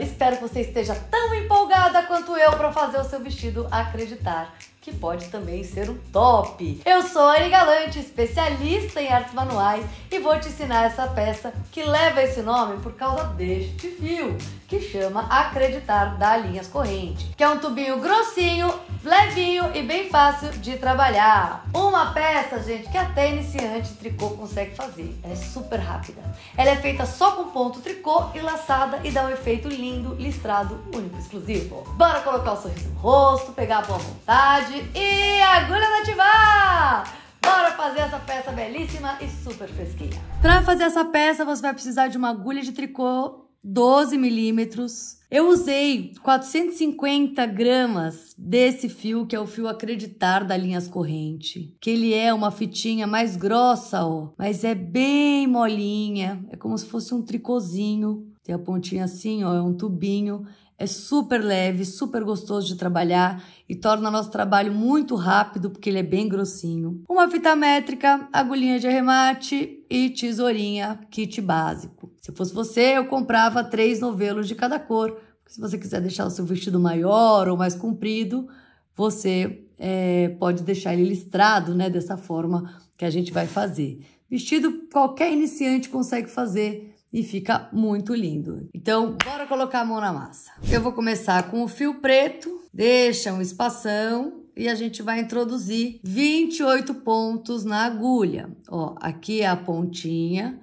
Espero que você esteja tão empolgada quanto eu para fazer o seu vestido acreditar que pode também ser um top. Eu sou Ari Galante, especialista em artes manuais, e vou te ensinar essa peça que leva esse nome por causa deste fio, que chama Acreditar da Linhas Corrente, que é um tubinho grossinho, levinho e bem fácil de trabalhar. Uma peça, gente, que até iniciante de tricô consegue fazer. é super rápida. Ela é feita só com ponto tricô e laçada e dá um efeito lindo, listrado, único, exclusivo. Bora colocar o sorriso no rosto, pegar a boa vontade, tarde e da ativar! Bora fazer essa peça belíssima e super fresquinha. Para fazer essa peça, você vai precisar de uma agulha de tricô 12 milímetros. Eu usei 450 gramas desse fio, que é o fio acreditar da linhas corrente, que ele é uma fitinha mais grossa, ó, mas é bem molinha, é como se fosse um tricôzinho. Tem a pontinha assim, ó, é um tubinho é super leve, super gostoso de trabalhar e torna nosso trabalho muito rápido porque ele é bem grossinho. Uma fita métrica, agulhinha de arremate e tesourinha, kit básico. Se fosse você, eu comprava três novelos de cada cor. Se você quiser deixar o seu vestido maior ou mais comprido, você é, pode deixar ele listrado, né? Dessa forma que a gente vai fazer. Vestido qualquer iniciante consegue fazer e fica muito lindo. Então, bora colocar a mão na massa. Eu vou começar com o fio preto, deixa um espação e a gente vai introduzir 28 pontos na agulha. Ó, aqui é a pontinha,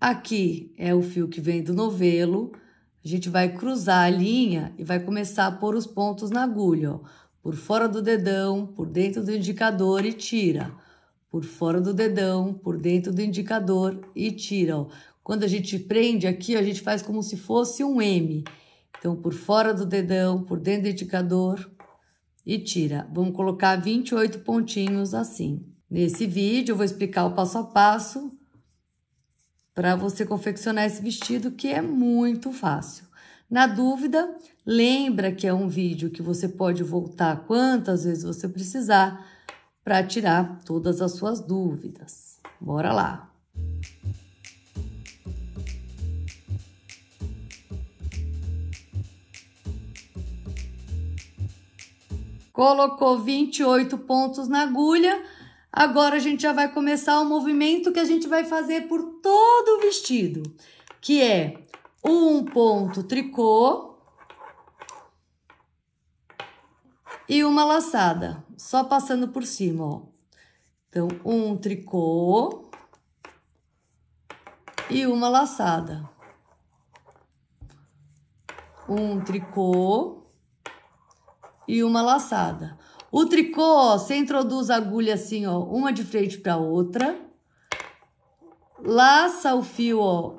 aqui é o fio que vem do novelo. A gente vai cruzar a linha e vai começar a pôr os pontos na agulha, ó. Por fora do dedão, por dentro do indicador e tira por fora do dedão, por dentro do indicador e tira. Ó. Quando a gente prende aqui, a gente faz como se fosse um M. Então, por fora do dedão, por dentro do indicador e tira. Vamos colocar 28 pontinhos assim. Nesse vídeo, eu vou explicar o passo a passo para você confeccionar esse vestido, que é muito fácil. Na dúvida, lembra que é um vídeo que você pode voltar quantas vezes você precisar para tirar todas as suas dúvidas. Bora lá! colocou 28 pontos na agulha. Agora a gente já vai começar o movimento que a gente vai fazer por todo o vestido, que é um ponto tricô e uma laçada, só passando por cima, ó. Então, um tricô e uma laçada. Um tricô e uma laçada. O tricô, ó, você introduz a agulha assim, ó, uma de frente para outra. Laça o fio, ó,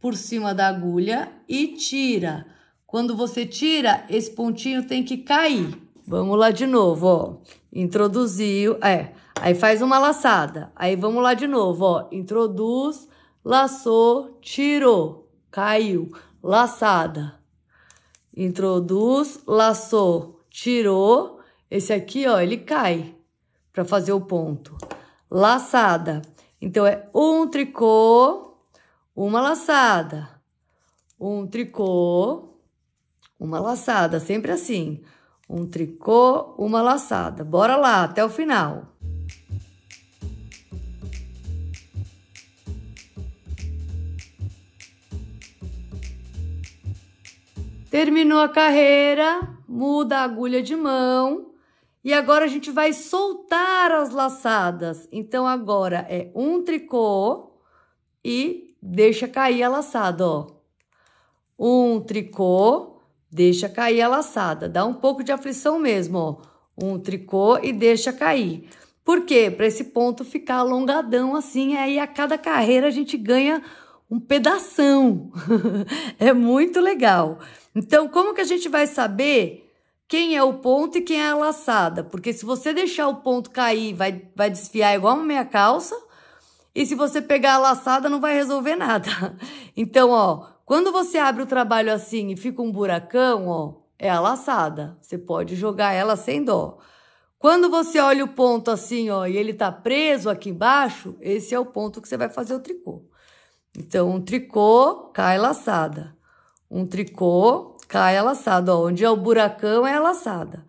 por cima da agulha e tira. Quando você tira, esse pontinho tem que cair. Vamos lá de novo, ó. Introduziu, é. Aí faz uma laçada. Aí vamos lá de novo, ó. Introduz, laçou, tirou, caiu, laçada. Introduz, laçou, tirou. Esse aqui, ó, ele cai para fazer o ponto. Laçada. Então, é um tricô, uma laçada. Um tricô, uma laçada. Sempre assim. Um tricô, uma laçada. Bora lá, até o final. Terminou a carreira, muda a agulha de mão e agora a gente vai soltar as laçadas. Então agora é um tricô e deixa cair a laçada, ó. Um tricô, deixa cair a laçada. Dá um pouco de aflição mesmo, ó. Um tricô e deixa cair. Por quê? Para esse ponto ficar alongadão assim, aí a cada carreira a gente ganha um pedação. é muito legal. Então, como que a gente vai saber quem é o ponto e quem é a laçada? Porque se você deixar o ponto cair, vai, vai desfiar igual uma meia calça. E se você pegar a laçada, não vai resolver nada. Então, ó, quando você abre o trabalho assim e fica um buracão, ó, é a laçada. Você pode jogar ela sem dó. Quando você olha o ponto assim, ó, e ele tá preso aqui embaixo, esse é o ponto que você vai fazer o tricô. Então, um tricô, cai laçada um tricô, cai a laçada. Ó, onde é o buracão é a laçada.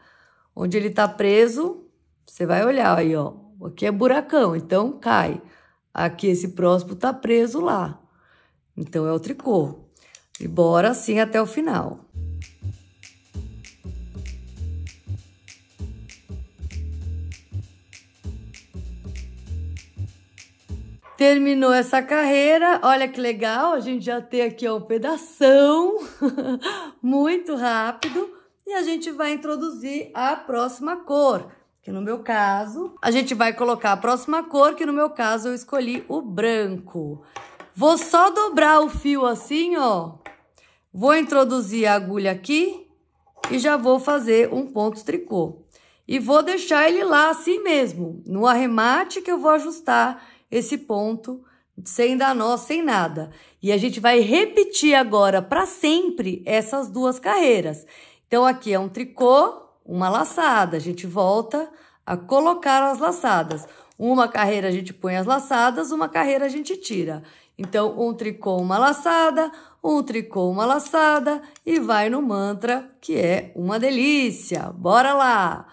Onde ele tá preso, você vai olhar aí, ó. Aqui é buracão, então cai. Aqui esse próximo tá preso lá. Então é o tricô. E bora assim até o final. Terminou essa carreira, olha que legal, a gente já tem aqui um pedação, muito rápido, e a gente vai introduzir a próxima cor, que no meu caso, a gente vai colocar a próxima cor, que no meu caso eu escolhi o branco. Vou só dobrar o fio assim, ó, vou introduzir a agulha aqui e já vou fazer um ponto tricô. E vou deixar ele lá assim mesmo, no arremate que eu vou ajustar esse ponto sem dar nó, sem nada. E a gente vai repetir agora para sempre essas duas carreiras. Então aqui é um tricô, uma laçada, a gente volta a colocar as laçadas. Uma carreira a gente põe as laçadas, uma carreira a gente tira. Então, um tricô, uma laçada, um tricô, uma laçada e vai no mantra, que é uma delícia. Bora lá!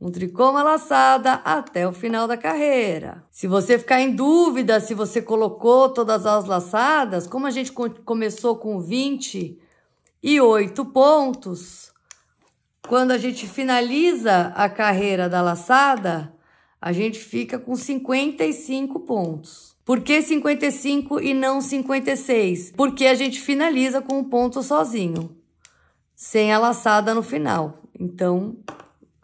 um tricô uma laçada até o final da carreira. Se você ficar em dúvida se você colocou todas as laçadas, como a gente começou com 28 pontos, quando a gente finaliza a carreira da laçada, a gente fica com 55 pontos. Por que 55 e não 56? Porque a gente finaliza com um ponto sozinho, sem a laçada no final. Então,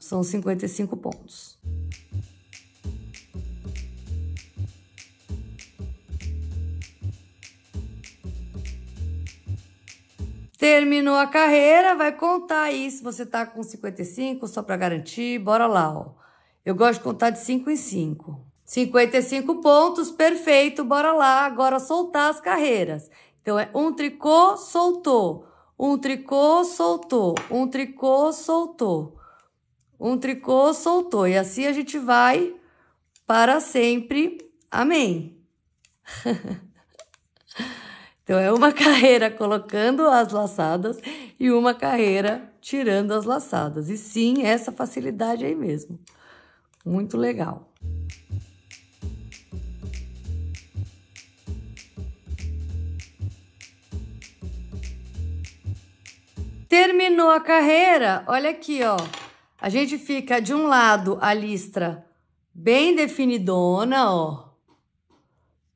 são 55 pontos. Terminou a carreira, vai contar aí se você tá com 55, só para garantir. Bora lá, ó. Eu gosto de contar de 5 em 5. 55 pontos, perfeito, bora lá. Agora soltar as carreiras. Então é um tricô, soltou. Um tricô, soltou. Um tricô, soltou um tricô, soltou. E assim a gente vai para sempre. Amém. então é uma carreira colocando as laçadas e uma carreira tirando as laçadas. E sim, essa facilidade aí mesmo. Muito legal. Terminou a carreira, olha aqui, ó. A gente fica de um lado a listra bem definidona, ó.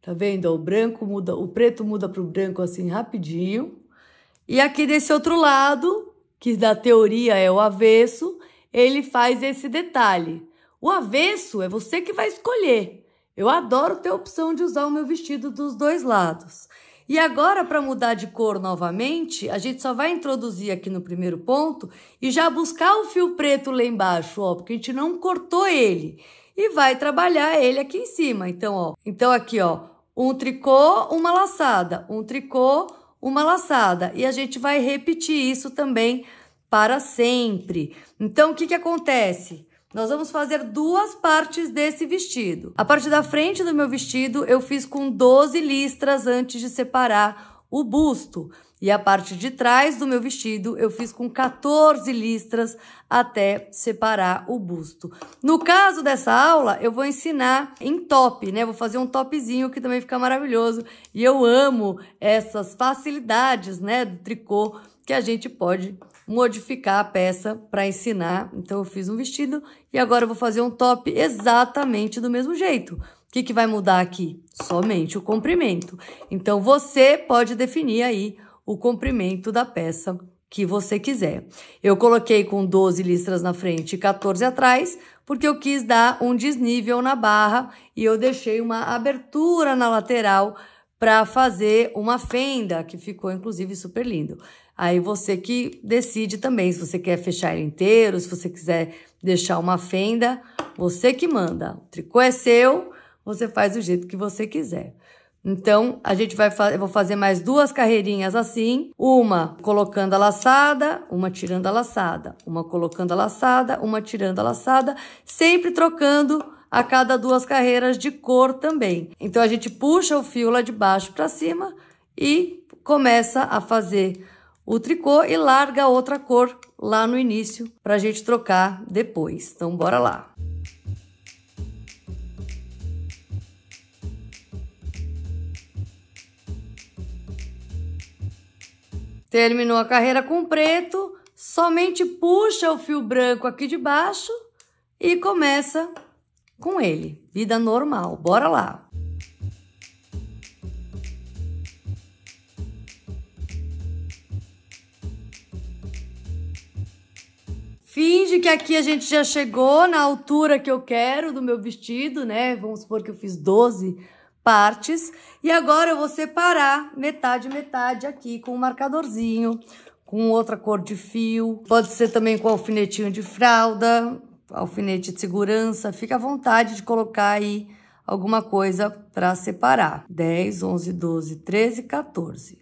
Tá vendo? O branco muda, o preto muda pro branco assim rapidinho. E aqui desse outro lado, que da teoria é o avesso, ele faz esse detalhe. O avesso é você que vai escolher. Eu adoro ter a opção de usar o meu vestido dos dois lados. E agora, para mudar de cor novamente, a gente só vai introduzir aqui no primeiro ponto e já buscar o fio preto lá embaixo, ó, porque a gente não cortou ele. E vai trabalhar ele aqui em cima. Então, ó, então aqui, ó, um tricô, uma laçada, um tricô, uma laçada. E a gente vai repetir isso também para sempre. Então, o que que acontece? Nós vamos fazer duas partes desse vestido. A parte da frente do meu vestido eu fiz com 12 listras antes de separar o busto. E a parte de trás do meu vestido eu fiz com 14 listras até separar o busto. No caso dessa aula, eu vou ensinar em top, né? Vou fazer um topzinho que também fica maravilhoso. E eu amo essas facilidades, né, do tricô que a gente pode modificar a peça para ensinar. Então, eu fiz um vestido e agora eu vou fazer um top exatamente do mesmo jeito. O que, que vai mudar aqui? Somente o comprimento. Então, você pode definir aí o comprimento da peça que você quiser. Eu coloquei com 12 listras na frente e 14 atrás, porque eu quis dar um desnível na barra e eu deixei uma abertura na lateral para fazer uma fenda, que ficou inclusive super lindo. Aí você que decide também se você quer fechar ele inteiro, se você quiser deixar uma fenda, você que manda. O tricô é seu, você faz do jeito que você quiser. Então, a gente vai fazer, eu vou fazer mais duas carreirinhas assim, uma colocando a laçada, uma tirando a laçada, uma colocando a laçada, uma tirando a laçada, sempre trocando a cada duas carreiras de cor também. Então, a gente puxa o fio lá de baixo para cima e começa a fazer o tricô e larga outra cor lá no início para a gente trocar depois. Então, bora lá! Terminou a carreira com preto, somente puxa o fio branco aqui de baixo e começa com ele. Vida normal, bora lá! Finge que aqui a gente já chegou na altura que eu quero do meu vestido, né? Vamos supor que eu fiz 12 partes. E agora eu vou separar metade, metade aqui com um marcadorzinho, com outra cor de fio. Pode ser também com alfinetinho de fralda, alfinete de segurança. Fica à vontade de colocar aí alguma coisa para separar. 10, 11, 12, 13, 14.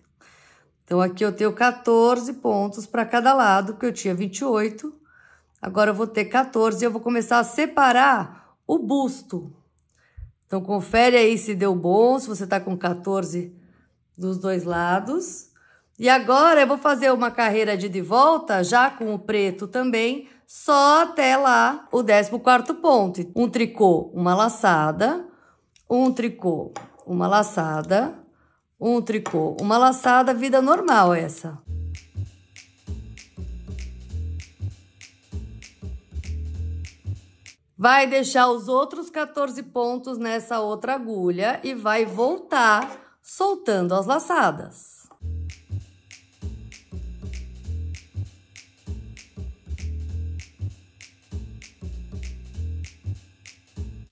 Então, aqui eu tenho 14 pontos para cada lado, que eu tinha 28. Agora eu vou ter 14 e eu vou começar a separar o busto. Então, confere aí se deu bom, se você tá com 14 dos dois lados. E agora eu vou fazer uma carreira de de volta, já com o preto também, só até lá o 14 ponto. Um tricô, uma laçada, um tricô, uma laçada, um tricô, uma laçada, vida normal essa. vai deixar os outros 14 pontos nessa outra agulha e vai voltar soltando as laçadas.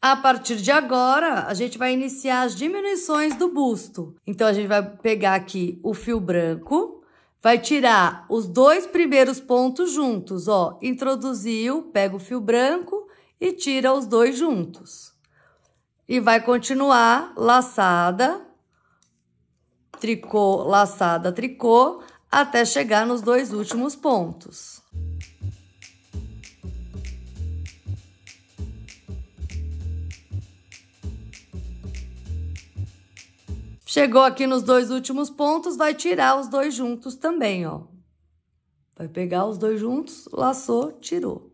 A partir de agora, a gente vai iniciar as diminuições do busto. Então, a gente vai pegar aqui o fio branco, vai tirar os dois primeiros pontos juntos, ó. Introduziu, pega o fio branco, e tira os dois juntos. E vai continuar laçada, tricô, laçada, tricô, até chegar nos dois últimos pontos. Chegou aqui nos dois últimos pontos, vai tirar os dois juntos também, ó. Vai pegar os dois juntos, laçou, tirou.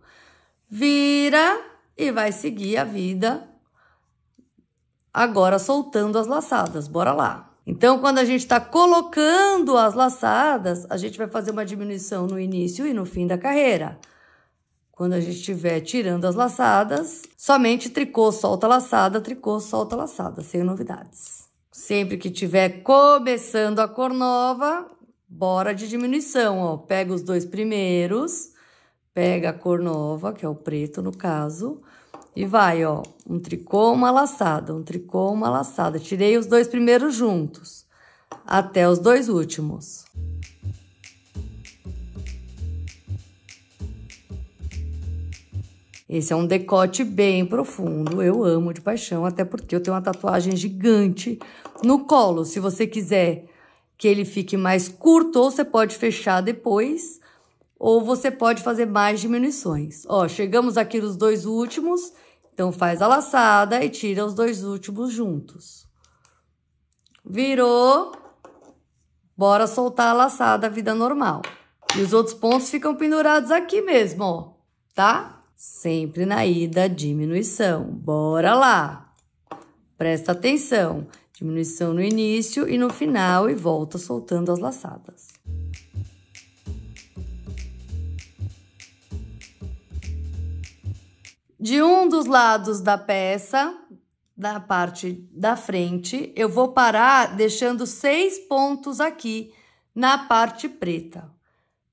Vira e vai seguir a vida agora soltando as laçadas. Bora lá. Então, quando a gente está colocando as laçadas, a gente vai fazer uma diminuição no início e no fim da carreira. Quando a gente estiver tirando as laçadas, somente tricô, solta laçada, tricô, solta laçada, sem novidades. Sempre que tiver começando a cor nova, bora de diminuição, ó. Pega os dois primeiros, pega a cor nova, que é o preto no caso, e vai, ó, um tricô, uma laçada, um tricô, uma laçada. Tirei os dois primeiros juntos, até os dois últimos. Esse é um decote bem profundo, eu amo de paixão, até porque eu tenho uma tatuagem gigante no colo. Se você quiser que ele fique mais curto, ou você pode fechar depois, ou você pode fazer mais diminuições. Ó, chegamos aqui nos dois últimos, então faz a laçada e tira os dois últimos juntos. Virou, bora soltar a laçada, vida normal. E os outros pontos ficam pendurados aqui mesmo, ó, tá? Sempre na ida, diminuição. Bora lá! Presta atenção, diminuição no início e no final e volta soltando as laçadas. De um dos lados da peça, da parte da frente, eu vou parar deixando seis pontos aqui na parte preta.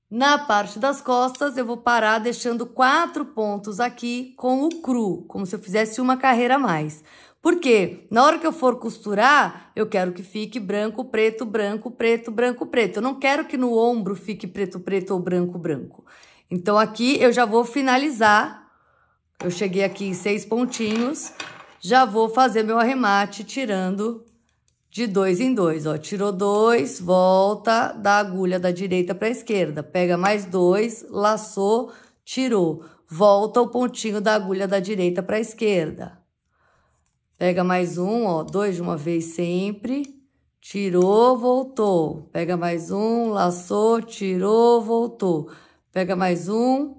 Na parte das costas, eu vou parar deixando quatro pontos aqui com o cru, como se eu fizesse uma carreira a mais. Porque na hora que eu for costurar, eu quero que fique branco, preto, branco, preto, branco, preto. Eu não quero que no ombro fique preto, preto ou branco, branco. Então, aqui eu já vou finalizar eu cheguei aqui em seis pontinhos. Já vou fazer meu arremate tirando de dois em dois, ó. Tirou dois, volta da agulha da direita para a esquerda. Pega mais dois, laçou, tirou. Volta o pontinho da agulha da direita para a esquerda. Pega mais um, ó, dois de uma vez sempre. Tirou, voltou. Pega mais um, laçou, tirou, voltou. Pega mais um,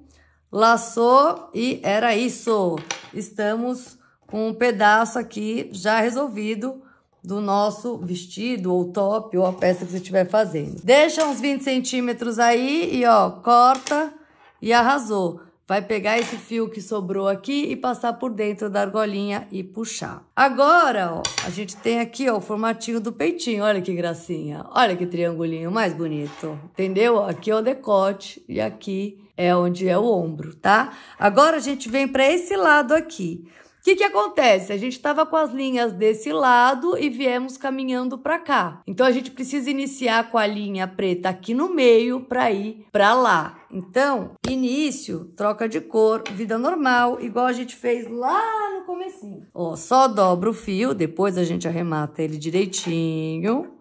Laçou e era isso. Estamos com um pedaço aqui já resolvido do nosso vestido ou top ou a peça que você estiver fazendo. Deixa uns 20 centímetros aí e ó, corta e arrasou. Vai pegar esse fio que sobrou aqui e passar por dentro da argolinha e puxar. Agora, ó, a gente tem aqui, ó, o formatinho do peitinho. Olha que gracinha. Olha que triangulinho mais bonito. Entendeu? Aqui é o decote e aqui é onde é o ombro, tá? Agora a gente vem para esse lado aqui. O que, que acontece? A gente estava com as linhas desse lado e viemos caminhando para cá. Então a gente precisa iniciar com a linha preta aqui no meio para ir para lá. Então, início, troca de cor, vida normal, igual a gente fez lá no comecinho. Ó, só dobra o fio, depois a gente arremata ele direitinho,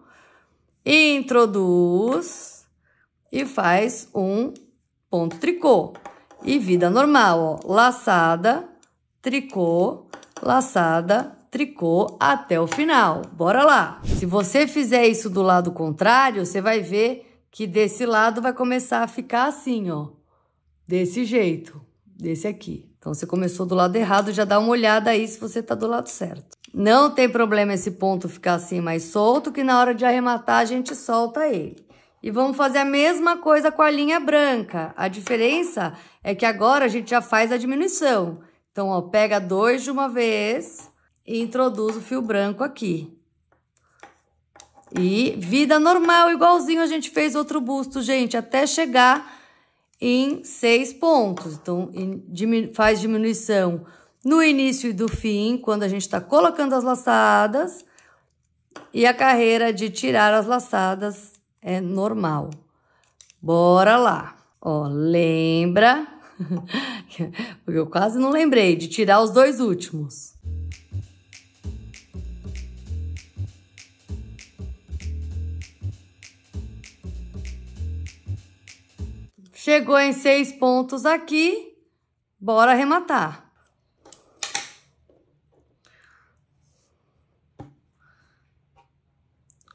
introduz e faz um ponto tricô. E vida normal, ó, laçada, tricô, laçada, tricô até o final. Bora lá! Se você fizer isso do lado contrário, você vai ver que desse lado vai começar a ficar assim, ó. Desse jeito, desse aqui. Então, você começou do lado errado, já dá uma olhada aí se você tá do lado certo. Não tem problema esse ponto ficar assim mais solto, que na hora de arrematar a gente solta ele. E vamos fazer a mesma coisa com a linha branca. A diferença é que agora a gente já faz a diminuição. Então, ó, pega dois de uma vez e introduz o fio branco aqui. E vida normal, igualzinho a gente fez outro busto, gente, até chegar em seis pontos. Então, faz diminuição no início e do fim, quando a gente está colocando as laçadas. E a carreira de tirar as laçadas é normal. Bora lá. Ó, lembra? eu quase não lembrei de tirar os dois últimos. Chegou em seis pontos aqui, bora arrematar.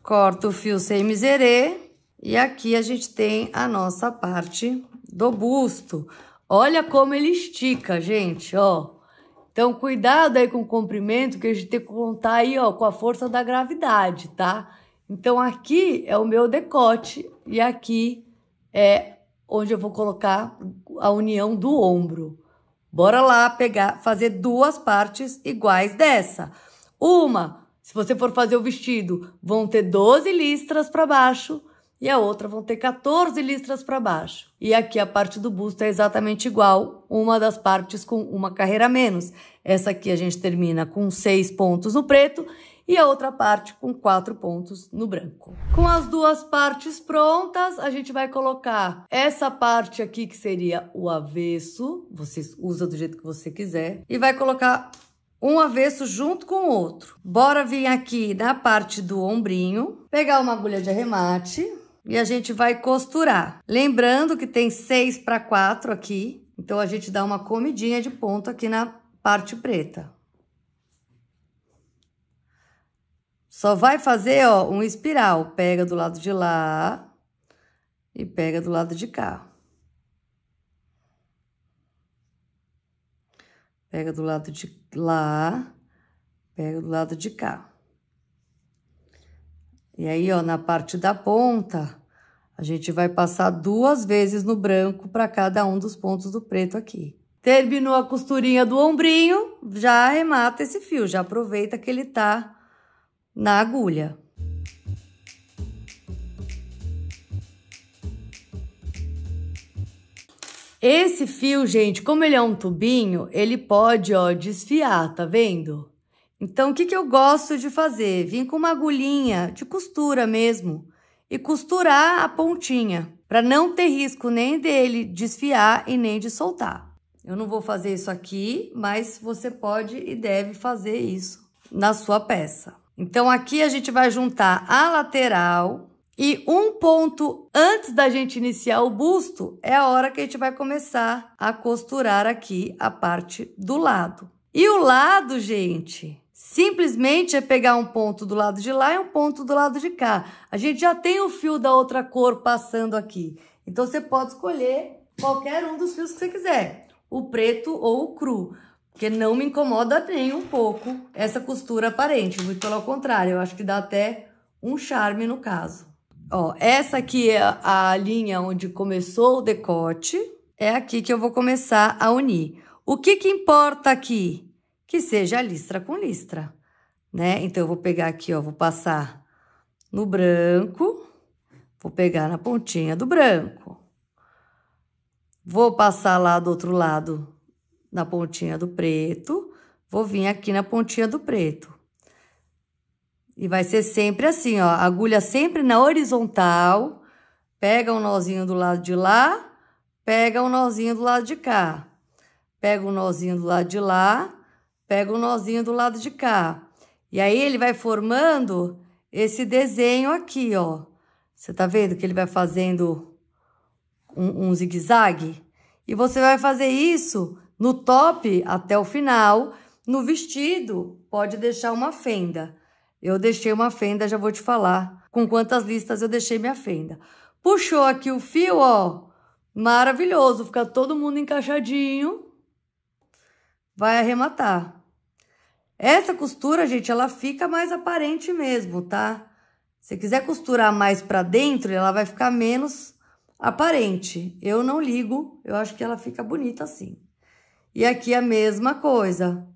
Corto o fio sem miserê e aqui a gente tem a nossa parte do busto. Olha como ele estica, gente, ó. Então, cuidado aí com o comprimento, que a gente tem que contar aí, ó, com a força da gravidade, tá? Então, aqui é o meu decote e aqui é onde eu vou colocar a união do ombro. Bora lá pegar, fazer duas partes iguais dessa. Uma, se você for fazer o vestido, vão ter 12 listras para baixo e a outra vão ter 14 listras para baixo. E aqui a parte do busto é exatamente igual, uma das partes com uma carreira menos. Essa aqui a gente termina com seis pontos no preto e a outra parte com quatro pontos no branco. Com as duas partes prontas, a gente vai colocar essa parte aqui que seria o avesso, você usa do jeito que você quiser, e vai colocar um avesso junto com o outro. Bora vir aqui na parte do ombrinho, pegar uma agulha de arremate e a gente vai costurar. Lembrando que tem seis para quatro aqui, então a gente dá uma comidinha de ponto aqui na parte preta. Só vai fazer, ó, um espiral. Pega do lado de lá e pega do lado de cá. Pega do lado de lá, pega do lado de cá. E aí, ó, na parte da ponta, a gente vai passar duas vezes no branco para cada um dos pontos do preto aqui. Terminou a costurinha do ombrinho, já arremata esse fio, já aproveita que ele tá na agulha. Esse fio, gente, como ele é um tubinho, ele pode, ó, desfiar, tá vendo? Então, o que, que eu gosto de fazer? Vim com uma agulhinha de costura mesmo e costurar a pontinha, para não ter risco nem dele desfiar e nem de soltar. Eu não vou fazer isso aqui, mas você pode e deve fazer isso na sua peça. Então aqui a gente vai juntar a lateral e um ponto antes da gente iniciar o busto é a hora que a gente vai começar a costurar aqui a parte do lado. E o lado, gente, simplesmente é pegar um ponto do lado de lá e um ponto do lado de cá. A gente já tem o fio da outra cor passando aqui. Então você pode escolher qualquer um dos fios que você quiser, o preto ou o cru. Porque não me incomoda nem um pouco essa costura aparente. Muito pelo contrário, eu acho que dá até um charme no caso. Ó, essa aqui é a linha onde começou o decote. É aqui que eu vou começar a unir. O que que importa aqui? Que seja listra com listra, né? Então, eu vou pegar aqui, ó, vou passar no branco. Vou pegar na pontinha do branco. Vou passar lá do outro lado na pontinha do preto, vou vir aqui na pontinha do preto. E vai ser sempre assim, ó, agulha sempre na horizontal, pega um nozinho do lado de lá, pega um nozinho do lado de cá. Pega um nozinho do lado de lá, pega um nozinho do lado de cá. E aí ele vai formando esse desenho aqui, ó. Você tá vendo que ele vai fazendo um, um zigue-zague? E você vai fazer isso no top até o final, no vestido pode deixar uma fenda. Eu deixei uma fenda, já vou te falar com quantas listas eu deixei minha fenda. Puxou aqui o fio, ó, maravilhoso, fica todo mundo encaixadinho. Vai arrematar. Essa costura, gente, ela fica mais aparente mesmo, tá? Se quiser costurar mais para dentro, ela vai ficar menos aparente. Eu não ligo, eu acho que ela fica bonita assim. E aqui a mesma coisa.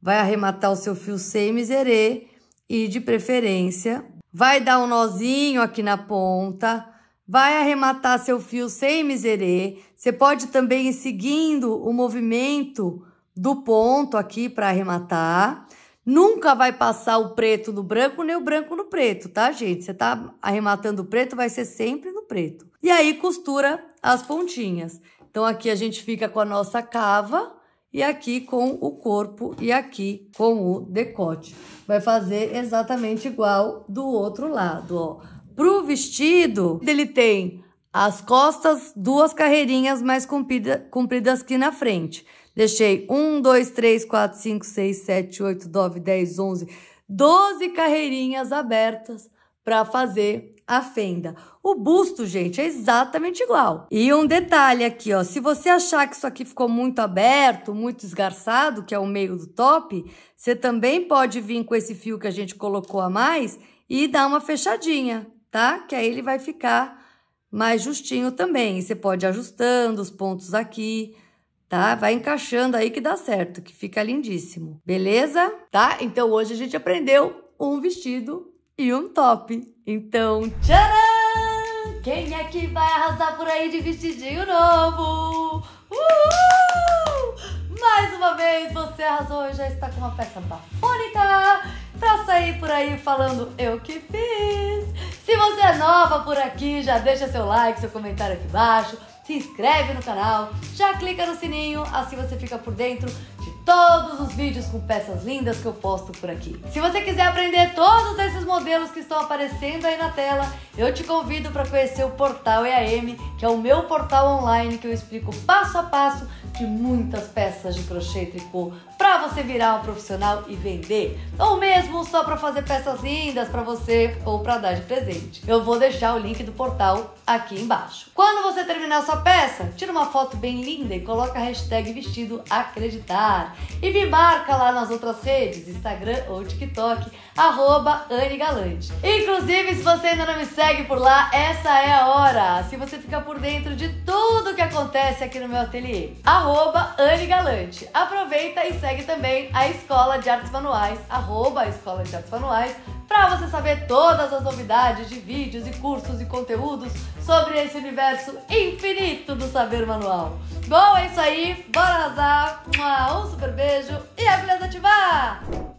Vai arrematar o seu fio sem miserê e, de preferência, vai dar um nozinho aqui na ponta, vai arrematar seu fio sem miserê. Você pode também ir seguindo o movimento do ponto aqui para arrematar. Nunca vai passar o preto no branco, nem o branco no preto, tá, gente? Você tá arrematando o preto, vai ser sempre no preto. E aí, costura as pontinhas. Então aqui a gente fica com a nossa cava e aqui com o corpo e aqui com o decote. Vai fazer exatamente igual do outro lado, ó. Pro vestido, ele tem as costas, duas carreirinhas mais comprida, compridas aqui na frente. Deixei 1, 2, 3, 4, 5, 6, 7, 8, 9, 10, 11, 12 carreirinhas abertas para fazer a fenda. O busto, gente, é exatamente igual. E um detalhe aqui, ó, se você achar que isso aqui ficou muito aberto, muito esgarçado, que é o meio do top, você também pode vir com esse fio que a gente colocou a mais e dar uma fechadinha, tá? Que aí ele vai ficar mais justinho também. E você pode ir ajustando os pontos aqui, tá? Vai encaixando aí que dá certo, que fica lindíssimo. Beleza? Tá? Então hoje a gente aprendeu um vestido e um top. Então, tcharam! Quem é que vai arrasar por aí de vestidinho novo? Uhul! Mais uma vez, você arrasou e já está com uma peça bafônica pra sair por aí falando eu que fiz. Se você é nova por aqui, já deixa seu like, seu comentário aqui embaixo, se inscreve no canal, já clica no sininho, assim você fica por dentro de todos os vídeos com peças lindas que eu posto por aqui. Se você quiser aprender todos esses modelos que estão aparecendo aí na tela, eu te convido para conhecer o portal EAM, que é o meu portal online que eu explico passo a passo de muitas peças de crochê e tricô para você virar um profissional e vender, ou mesmo só para fazer peças lindas para você ou para dar de presente. Eu vou deixar o link do portal aqui embaixo. Quando você terminar sua peça, tira uma foto bem linda e coloca a hashtag vestido acreditar e me marca lá nas outras redes, Instagram ou TikTok, arroba Galante. Inclusive, se você ainda não me segue por lá, essa é a hora. Se assim você fica por dentro de tudo que acontece aqui no meu ateliê, arroba Anne Galante. Aproveita e segue também a Escola de Artes Manuais, arroba Escola de Artes Manuais, para você saber todas as novidades de vídeos e cursos e conteúdos sobre esse universo infinito do saber manual. Bom, é isso aí, bora arrasar, um super beijo e é beleza ativar!